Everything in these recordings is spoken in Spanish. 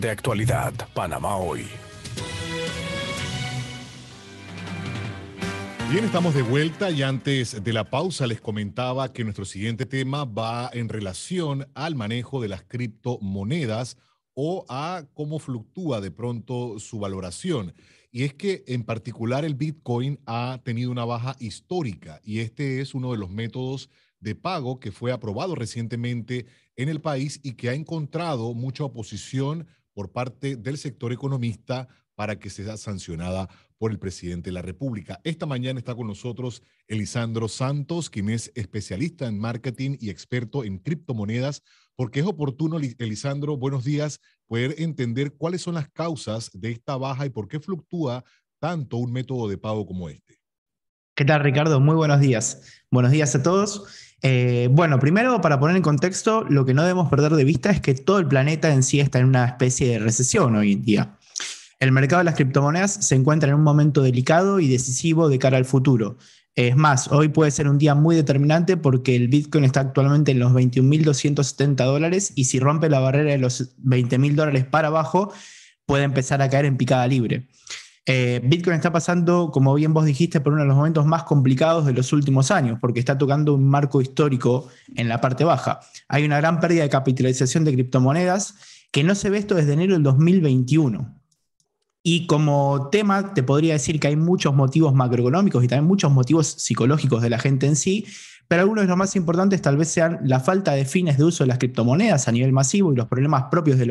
de actualidad, Panamá hoy. Bien, estamos de vuelta y antes de la pausa les comentaba que nuestro siguiente tema va en relación al manejo de las criptomonedas o a cómo fluctúa de pronto su valoración. Y es que en particular el Bitcoin ha tenido una baja histórica y este es uno de los métodos de pago que fue aprobado recientemente en el país y que ha encontrado mucha oposición por parte del sector economista para que sea sancionada por el presidente de la República. Esta mañana está con nosotros Elisandro Santos, quien es especialista en marketing y experto en criptomonedas, porque es oportuno, Elisandro, buenos días, poder entender cuáles son las causas de esta baja y por qué fluctúa tanto un método de pago como este. ¿Qué tal, Ricardo? Muy buenos días. Buenos días a todos. Eh, bueno, primero, para poner en contexto, lo que no debemos perder de vista es que todo el planeta en sí está en una especie de recesión hoy en día. El mercado de las criptomonedas se encuentra en un momento delicado y decisivo de cara al futuro. Es más, hoy puede ser un día muy determinante porque el Bitcoin está actualmente en los 21.270 dólares y si rompe la barrera de los 20.000 dólares para abajo, puede empezar a caer en picada libre. Eh, Bitcoin está pasando, como bien vos dijiste, por uno de los momentos más complicados de los últimos años, porque está tocando un marco histórico en la parte baja. Hay una gran pérdida de capitalización de criptomonedas que no se ve esto desde enero del 2021. Y como tema, te podría decir que hay muchos motivos macroeconómicos y también muchos motivos psicológicos de la gente en sí, pero algunos de los más importantes tal vez sean la falta de fines de uso de las criptomonedas a nivel masivo y los problemas propios de,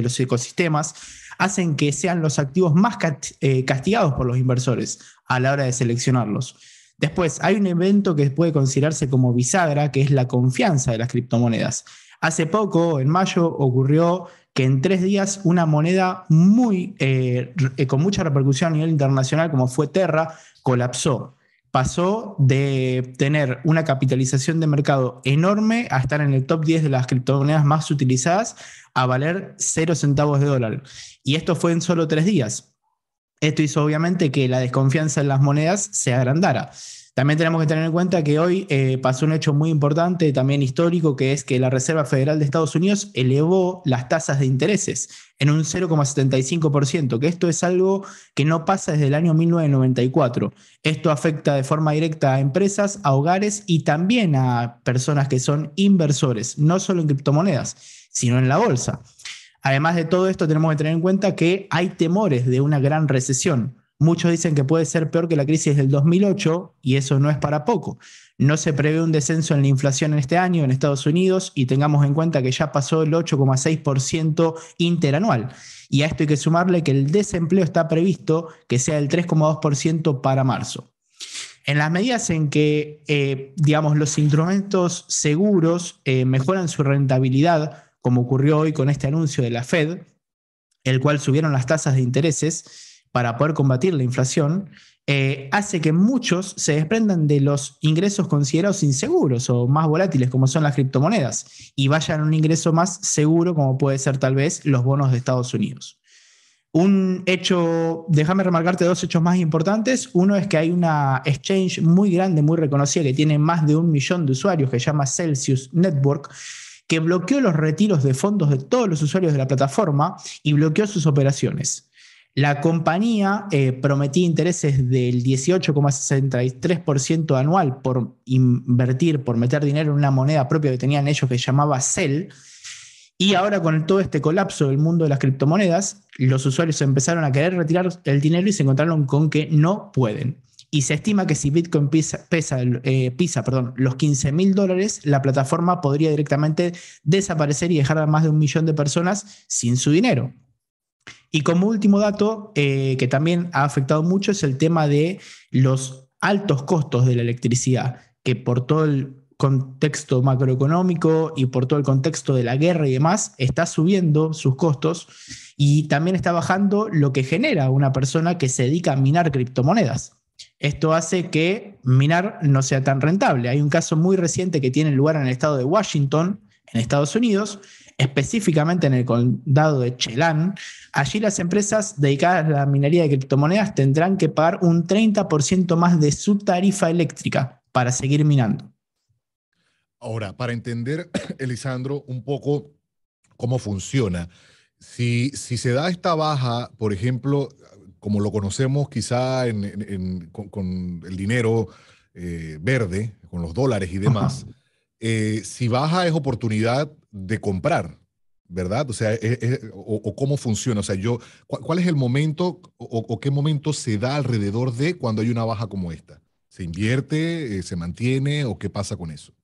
los ecosistemas hacen que sean los activos más eh, castigados por los inversores a la hora de seleccionarlos. Después, hay un evento que puede considerarse como bisagra, que es la confianza de las criptomonedas. Hace poco, en mayo, ocurrió que en tres días una moneda muy, eh, eh, con mucha repercusión a nivel internacional, como fue Terra, colapsó pasó de tener una capitalización de mercado enorme a estar en el top 10 de las criptomonedas más utilizadas a valer 0 centavos de dólar. Y esto fue en solo tres días. Esto hizo obviamente que la desconfianza en las monedas se agrandara. También tenemos que tener en cuenta que hoy eh, pasó un hecho muy importante, también histórico, que es que la Reserva Federal de Estados Unidos elevó las tasas de intereses en un 0,75%, que esto es algo que no pasa desde el año 1994. Esto afecta de forma directa a empresas, a hogares y también a personas que son inversores, no solo en criptomonedas, sino en la bolsa. Además de todo esto, tenemos que tener en cuenta que hay temores de una gran recesión Muchos dicen que puede ser peor que la crisis del 2008 y eso no es para poco. No se prevé un descenso en la inflación en este año en Estados Unidos y tengamos en cuenta que ya pasó el 8,6% interanual. Y a esto hay que sumarle que el desempleo está previsto que sea el 3,2% para marzo. En las medidas en que, eh, digamos, los instrumentos seguros eh, mejoran su rentabilidad, como ocurrió hoy con este anuncio de la Fed, el cual subieron las tasas de intereses, para poder combatir la inflación, eh, hace que muchos se desprendan de los ingresos considerados inseguros o más volátiles, como son las criptomonedas, y vayan a un ingreso más seguro, como puede ser tal vez los bonos de Estados Unidos. Un hecho, déjame remarcarte dos hechos más importantes. Uno es que hay una exchange muy grande, muy reconocida, que tiene más de un millón de usuarios, que se llama Celsius Network, que bloqueó los retiros de fondos de todos los usuarios de la plataforma y bloqueó sus operaciones. La compañía eh, prometía intereses del 18,63% anual por invertir, por meter dinero en una moneda propia que tenían ellos que llamaba CEL. Y ahora con todo este colapso del mundo de las criptomonedas, los usuarios empezaron a querer retirar el dinero y se encontraron con que no pueden. Y se estima que si Bitcoin pisa, pesa, eh, los 15 mil dólares, la plataforma podría directamente desaparecer y dejar a más de un millón de personas sin su dinero. Y como último dato, eh, que también ha afectado mucho, es el tema de los altos costos de la electricidad, que por todo el contexto macroeconómico y por todo el contexto de la guerra y demás, está subiendo sus costos y también está bajando lo que genera una persona que se dedica a minar criptomonedas. Esto hace que minar no sea tan rentable. Hay un caso muy reciente que tiene lugar en el estado de Washington, en Estados Unidos, específicamente en el condado de Chelan, allí las empresas dedicadas a la minería de criptomonedas tendrán que pagar un 30% más de su tarifa eléctrica para seguir minando. Ahora, para entender, Elisandro, un poco cómo funciona, si, si se da esta baja, por ejemplo, como lo conocemos quizá con, el dinero eh, verde, con los dólares y demás, eh, si baja es oportunidad de comprar, ¿verdad? O sea, e, e, o, cómo funciona. O sea, yo, ¿cuál es el momento o, qué momento se da alrededor de cuando hay una baja como esta? ¿Se invierte, eh, se mantiene o qué pasa con eso?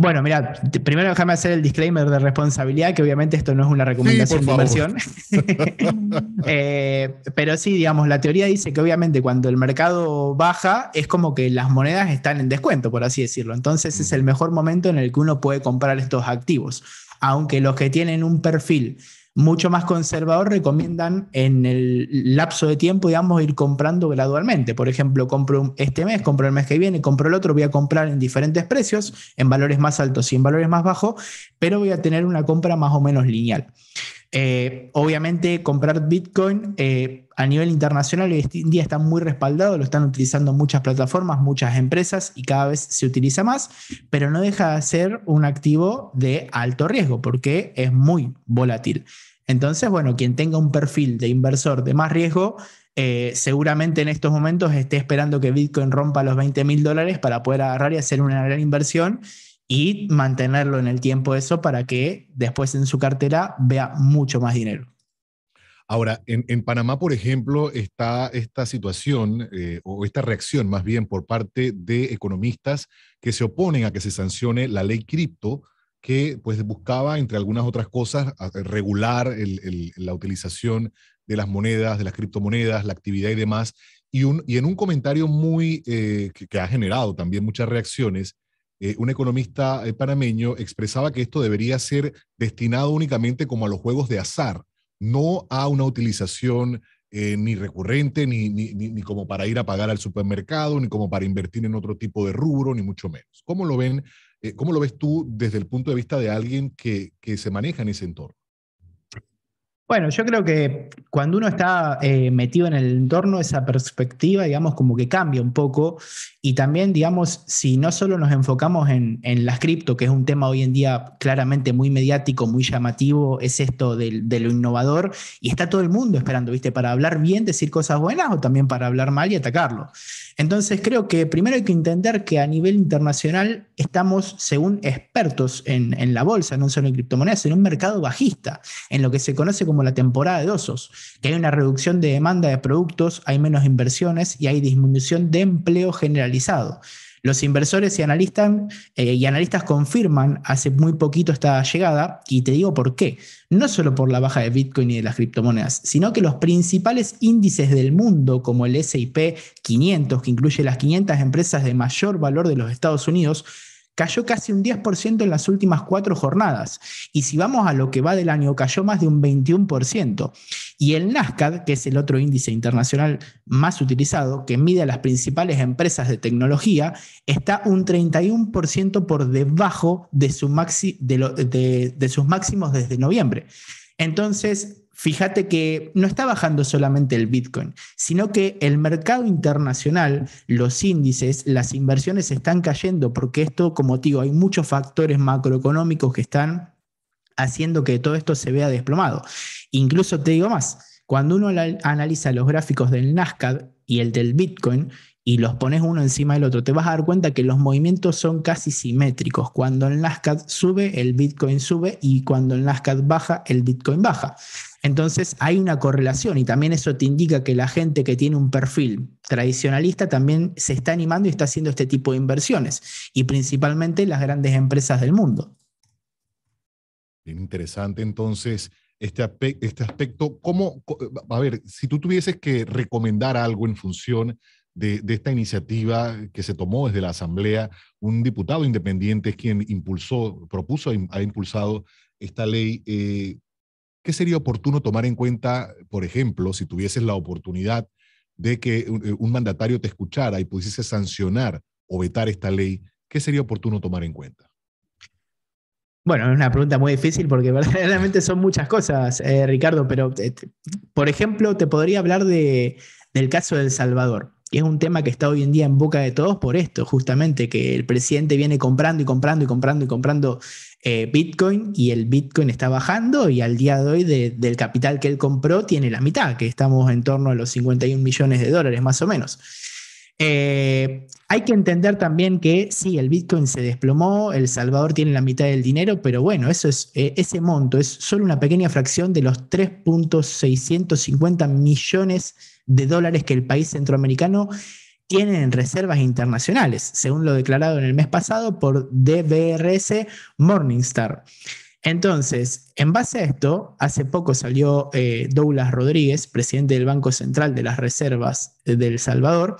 Bueno, mira, primero déjame hacer el disclaimer de responsabilidad, que obviamente esto no es una recomendación de inversión. Eh, pero sí, digamos, la teoría dice que obviamente cuando el mercado baja es como que las monedas están en descuento, por así decirlo. Entonces es el mm. mejor momento en el que uno puede comprar estos activos. Aunque los que tienen un perfil mucho más conservador recomiendan en el lapso de tiempo, digamos, ir comprando gradualmente. Por ejemplo, compro este mes, compro el mes que viene, compro el otro, voy a comprar en diferentes precios, en valores más altos y en valores más bajos, pero voy a tener una compra más o menos lineal. Eh, obviamente, comprar Bitcoin eh, a nivel internacional hoy en día está muy respaldado, lo están utilizando muchas plataformas, muchas empresas y cada vez se utiliza más, pero no deja de ser un activo de alto riesgo porque es muy volátil. Entonces, bueno, quien tenga un perfil de inversor de más riesgo, eh, seguramente en estos momentos esté esperando que Bitcoin rompa los 20 mil dólares para poder agarrar y hacer una gran inversión y mantenerlo en el tiempo eso para que después en su cartera vea mucho más dinero. Ahora, en, Panamá, por ejemplo, está esta situación eh, o esta reacción más bien por parte de economistas que se oponen a que se sancione la ley cripto que pues buscaba, entre algunas otras cosas, regular la utilización de las monedas, de las criptomonedas, la actividad y demás. Y, y en un comentario muy eh, que, ha generado también muchas reacciones, eh, un economista eh, panameño, expresaba que esto debería ser destinado únicamente como a los juegos de azar, no a una utilización eh, ni recurrente, ni, ni, como para ir a pagar al supermercado, ni como para invertir en otro tipo de rubro, ni mucho menos. ¿Cómo lo, ven, lo ves tú desde el punto de vista de alguien que se maneja en ese entorno? Bueno, yo creo que cuando uno está eh, metido en el entorno, esa perspectiva, digamos, como que cambia un poco. Y también, digamos, si no solo nos enfocamos en, las cripto, que es un tema hoy en día claramente muy mediático, muy llamativo, es esto de, lo innovador, y está todo el mundo esperando, ¿viste? Para hablar bien, decir cosas buenas o también para hablar mal y atacarlo. Entonces, creo que primero hay que entender que a nivel internacional estamos, según expertos en, en la bolsa, no solo en criptomonedas, en un mercado bajista, en lo que se conoce como la temporada de osos, que hay una reducción de demanda de productos, hay menos inversiones y hay disminución de empleo generalizado. Los inversores y analistas, eh, y analistas confirman hace muy poquito esta llegada, y te digo por qué. No solo por la baja de Bitcoin y de las criptomonedas, sino que los principales índices del mundo, como el SIP 500, que incluye las 500 empresas de mayor valor de los Estados Unidos, Cayó casi un 10% en las últimas cuatro jornadas. Y si vamos a lo que va del año, cayó más de un 21%. Y el NASCAD, que es el otro índice internacional más utilizado, que mide a las principales empresas de tecnología, está un 31% por debajo de, de sus máximos desde noviembre. Entonces, fíjate que no está bajando solamente el Bitcoin, sino que el mercado internacional, los índices, las inversiones están cayendo, porque esto, como te digo, hay muchos factores macroeconómicos que están haciendo que todo esto se vea desplomado. Incluso te digo más, cuando uno analiza los gráficos del Nasdaq y el del Bitcoin, y los pones uno encima del otro, te vas a dar cuenta que los movimientos son casi simétricos. Cuando el Nasdaq sube, el Bitcoin sube y cuando el Nasdaq baja, el Bitcoin baja. Entonces hay una correlación y también eso te indica que la gente que tiene un perfil tradicionalista también se está animando y está haciendo este tipo de inversiones, y principalmente las grandes empresas del mundo. Bien interesante entonces este, este aspecto. ¿Cómo, a ver, si tú tuvieses que recomendar algo en función de, esta iniciativa que se tomó desde la Asamblea, un diputado independiente es quien impulsó, propuso, ha impulsado esta ley. Eh, ¿Qué sería oportuno tomar en cuenta, por ejemplo, si tuvieses la oportunidad de que eh, un, mandatario te escuchara y pudiese sancionar o vetar esta ley? ¿Qué sería oportuno tomar en cuenta? Bueno, es una pregunta muy difícil porque verdaderamente son muchas cosas, eh, Ricardo, pero eh, por ejemplo, te podría hablar de, del caso de El Salvador. Y es un tema que está hoy en día en boca de todos por esto, justamente, que el presidente viene comprando y comprando y comprando y comprando eh, Bitcoin y el Bitcoin está bajando y al día de hoy del capital que él compró tiene la mitad, que estamos en torno a los 51 millones de dólares más o menos. Eh, hay que entender también que sí, el Bitcoin se desplomó, El Salvador tiene la mitad del dinero, pero bueno, eso es, eh, ese monto es solo una pequeña fracción de los 3.650 millones de dólares que el país centroamericano tienen reservas internacionales, según lo declarado en el mes pasado por DBRS Morningstar. Entonces, en base a esto, hace poco salió eh, Douglas Rodríguez, presidente del Banco Central de las Reservas de El Salvador,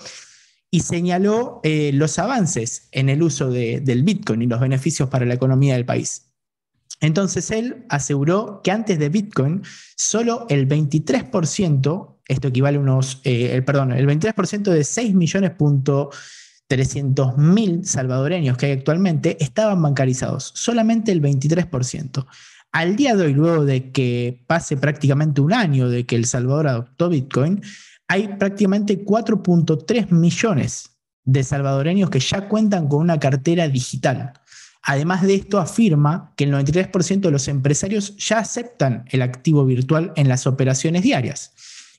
y señaló eh, los avances en el uso del Bitcoin y los beneficios para la economía del país. Entonces, él aseguró que antes de Bitcoin, solo el 23% esto equivale a unos, eh, perdón, el 23% de 6 millones salvadoreños que hay actualmente estaban bancarizados, solamente el 23%. Al día de hoy, luego de que pase prácticamente un año de que El Salvador adoptó Bitcoin, hay prácticamente 4.3 millones de salvadoreños que ya cuentan con una cartera digital. Además de esto, afirma que el 93% de los empresarios ya aceptan el activo virtual en las operaciones diarias.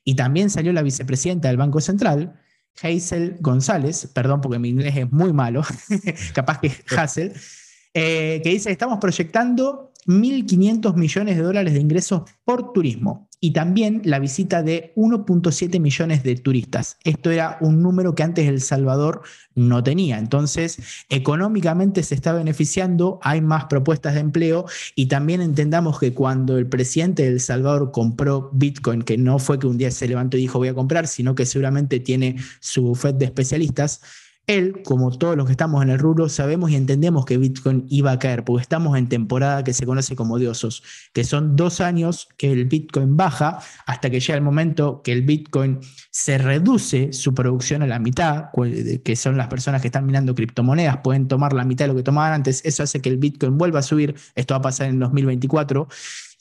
Y también salió la vicepresidenta del Banco Central, Hazel González, perdón porque mi inglés es muy malo, capaz que Hazel, eh, que dice, estamos proyectando 1.500 millones de dólares de ingresos por turismo y también la visita de 1.7 millones de turistas. Esto era un número que antes El Salvador no tenía. Entonces, económicamente se está beneficiando, hay más propuestas de empleo y también entendamos que cuando el presidente de El Salvador compró Bitcoin, que no fue que un día se levantó y dijo voy a comprar, sino que seguramente tiene su fed de especialistas, él, como todos los que estamos en el rubro, sabemos y entendemos que Bitcoin iba a caer, porque estamos en temporada que se conoce como Diosos, que son dos años que el Bitcoin baja hasta que llega el momento que el Bitcoin se reduce su producción a la mitad, que son las personas que están minando criptomonedas, pueden tomar la mitad de lo que tomaban antes, eso hace que el Bitcoin vuelva a subir, esto va a pasar en 2024.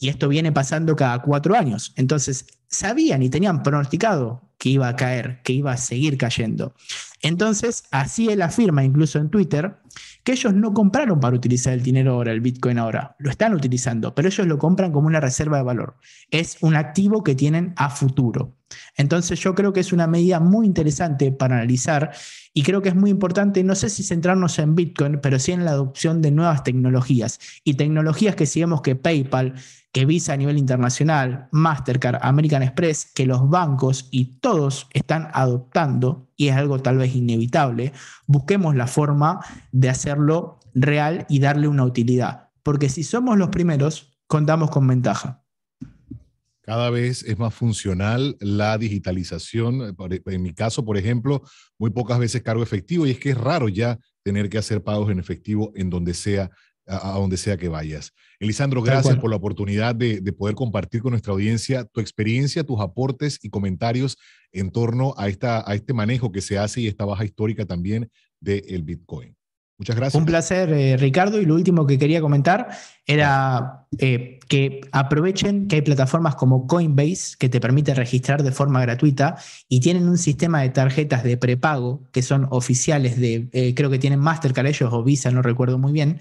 Y esto viene pasando cada cuatro años. Entonces, sabían y tenían pronosticado que iba a caer, que iba a seguir cayendo. Entonces, así él afirma incluso en Twitter que ellos no compraron para utilizar el dinero ahora, el Bitcoin ahora, lo están utilizando, pero ellos lo compran como una reserva de valor. Es un activo que tienen a futuro. Entonces yo creo que es una medida muy interesante para analizar y creo que es muy importante, no sé si centrarnos en Bitcoin, pero sí en la adopción de nuevas tecnologías. Y tecnologías que si vemos que PayPal, que Visa a nivel internacional, Mastercard, American Express, que los bancos y todos están adoptando, y es algo tal vez inevitable, busquemos la forma de hacerlo real y darle una utilidad. Porque si somos los primeros, contamos con ventaja cada vez es más funcional la digitalización. Eh, e, en mi caso, por ejemplo, muy pocas veces cargo efectivo y es que es raro ya tener que hacer pagos en efectivo en donde sea a, donde sea que vayas. Elisandro, gracias por la oportunidad de, poder compartir con nuestra audiencia tu experiencia, tus aportes y comentarios en torno a, esta, a este manejo que se hace y esta baja histórica también del Bitcoin. Muchas gracias. Un placer, eh, Ricardo. Y lo último que quería comentar era eh, que aprovechen que hay plataformas como Coinbase que te permite registrar de forma gratuita y tienen un sistema de tarjetas de prepago que son oficiales de, eh, creo que tienen Mastercard ellos o Visa, no recuerdo muy bien,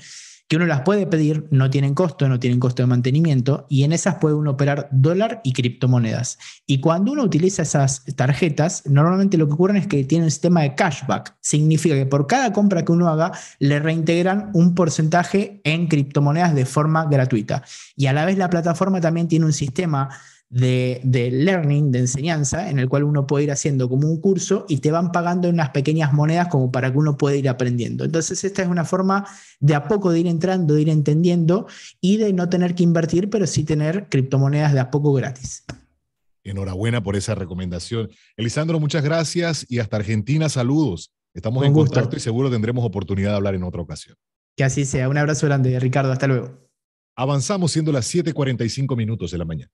que uno las puede pedir, no tienen costo, no tienen costo de mantenimiento y en esas puede uno operar dólar y criptomonedas. Y cuando uno utiliza esas tarjetas, normalmente lo que ocurre es que tiene un sistema de cashback. Significa que por cada compra que uno haga, le reintegran un porcentaje en criptomonedas de forma gratuita. Y a la vez la plataforma también tiene un sistema de, learning, de enseñanza, en el cual uno puede ir haciendo como un curso y te van pagando unas pequeñas monedas como para que uno pueda ir aprendiendo. Entonces, esta es una forma de a poco de ir entrando, de ir entendiendo y de no tener que invertir, pero sí tener criptomonedas de a poco gratis. Enhorabuena por esa recomendación. Elisandro, muchas gracias y hasta Argentina, saludos. Estamos en contacto y seguro tendremos oportunidad de hablar en otra ocasión. Que así sea. Un abrazo grande, Ricardo. Hasta luego. Avanzamos siendo las 7:45 minutos de la mañana.